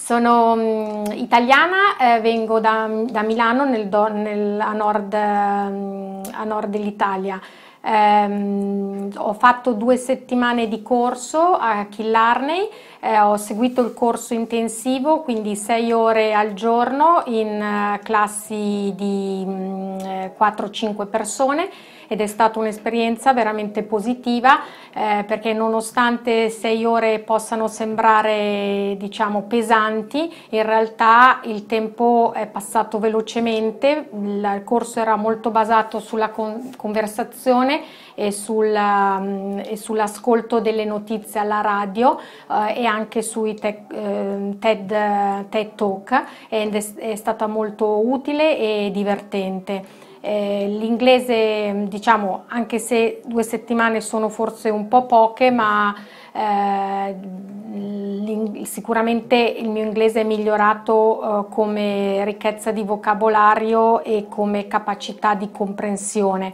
Sono mm, italiana, eh, vengo da, da Milano nel nel, a, nord, mm, a, nord, dell'Italia ehm, ho fatto due settimane di corso a Killarney, eh, ho seguito il corso intensivo, quindi sei ore al giorno in eh, classi di 4-5 mm, persone ed è stata un'esperienza veramente positiva eh, perché nonostante sei ore possano sembrare diciamo pesanti, in realtà il tempo è passato velocemente, il corso era molto basato sulla con conversazione e, sul, um, e sull'ascolto delle notizie alla radio eh, e anche sui te, eh, TED, TED, Talk è, è stata molto utile e divertente. Eh, l'inglese, diciamo, anche se due settimane sono forse un po' poche, ma eh, sicuramente il mio inglese è migliorato eh, come ricchezza di vocabolario e come capacità di comprensione.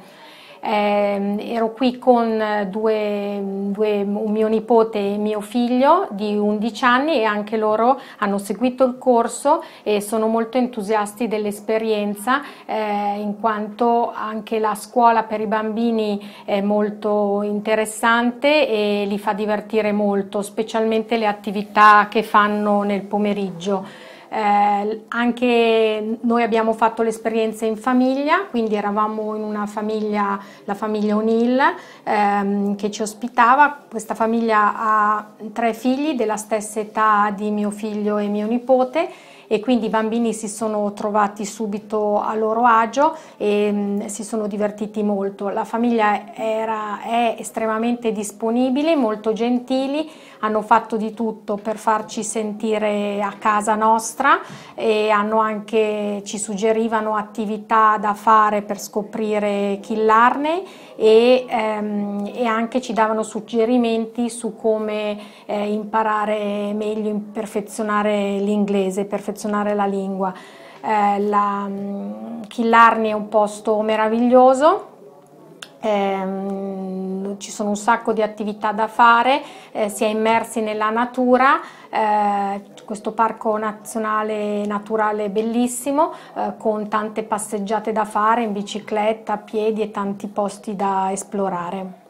Eh, ero qui con due, due, mio nipote e mio figlio di 11 anni e anche loro hanno seguito il corso e sono molto entusiasti dell'esperienza eh, in quanto anche la scuola per i bambini è molto interessante e li fa divertire molto, specialmente le attività che fanno nel pomeriggio. Eh, anche noi abbiamo fatto l'esperienza in famiglia, quindi eravamo in una famiglia, la famiglia O'Neill, ehm, che ci ospitava. Questa famiglia ha tre figli della stessa età di mio figlio e mio nipote e quindi i bambini si sono trovati subito a loro agio e mh, mm, si sono divertiti molto. La famiglia era, è estremamente disponibile, molto gentili, hanno fatto di tutto per farci sentire a casa nostra e anche, ci suggerivano attività da fare per scoprire Killarney e, ehm, e anche ci davano suggerimenti su come eh, imparare meglio, perfezionare l'inglese, perfezionare perfezionare la lingua. Eh, la, mm, Killarni è un posto meraviglioso, eh, ci sono un sacco di attività da fare, eh, si è immersi nella natura, eh, questo parco nazionale naturale bellissimo eh, con tante passeggiate da fare in bicicletta, a piedi e tanti posti da esplorare.